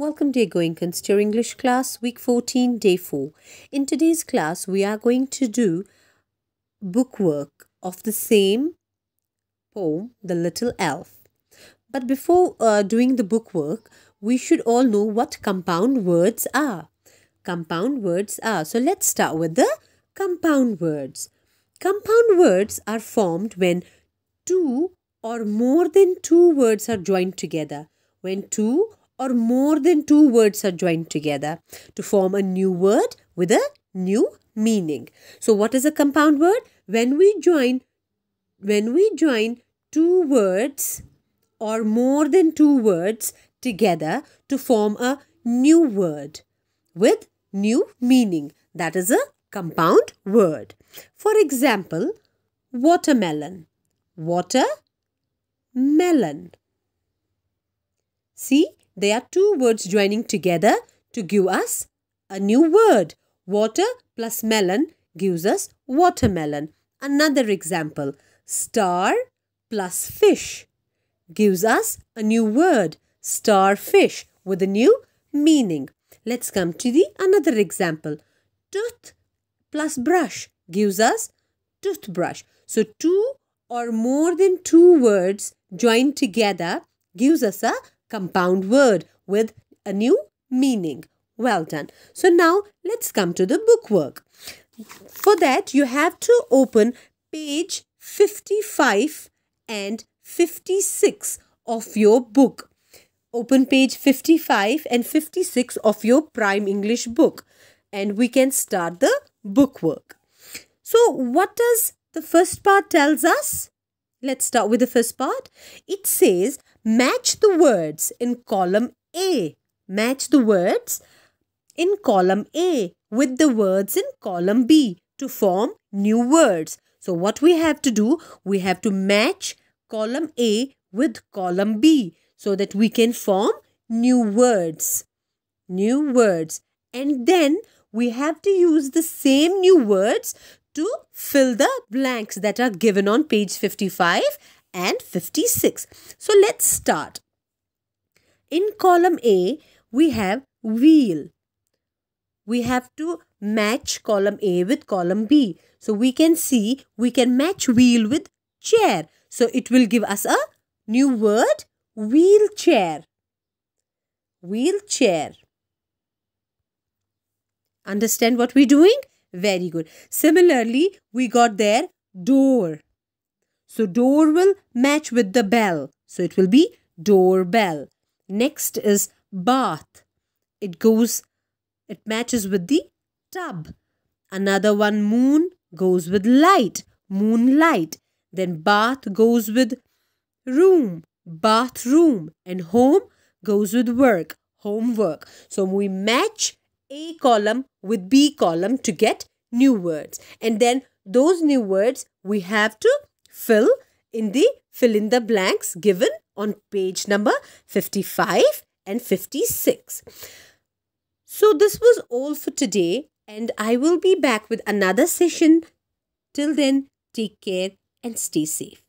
Welcome dear Goinkins to your English class week 14 day 4. In today's class we are going to do book work of the same poem The Little Elf. But before uh, doing the book work we should all know what compound words are. Compound words are. So let's start with the compound words. Compound words are formed when two or more than two words are joined together. When two or more than two words are joined together to form a new word with a new meaning. So what is a compound word? When we join when we join two words or more than two words together to form a new word with new meaning. That is a compound word. For example, watermelon. Water melon. See, there are two words joining together to give us a new word. Water plus melon gives us watermelon. Another example, star plus fish gives us a new word, starfish, with a new meaning. Let's come to the another example. Tooth plus brush gives us toothbrush. So two or more than two words joined together gives us a compound word with a new meaning. Well done. So now let's come to the book work. For that, you have to open page 55 and 56 of your book. Open page 55 and 56 of your Prime English book and we can start the book work. So what does the first part tells us? Let's start with the first part. It says Match the words in column A. Match the words in column A with the words in column B to form new words. So what we have to do, we have to match column A with column B so that we can form new words. New words. And then we have to use the same new words to fill the blanks that are given on page 55 and 56. So let's start. In column A, we have wheel. We have to match column A with column B. So we can see we can match wheel with chair. So it will give us a new word wheelchair. Wheelchair. Understand what we're doing? Very good. Similarly, we got there door. So door will match with the bell. So it will be doorbell. Next is bath. It goes, it matches with the tub. Another one, moon, goes with light, moonlight. Then bath goes with room, bathroom. And home goes with work, homework. So we match A column with B column to get new words. And then those new words we have to Fill in the fill in the blanks given on page number 55 and 56. So this was all for today and I will be back with another session. Till then, take care and stay safe.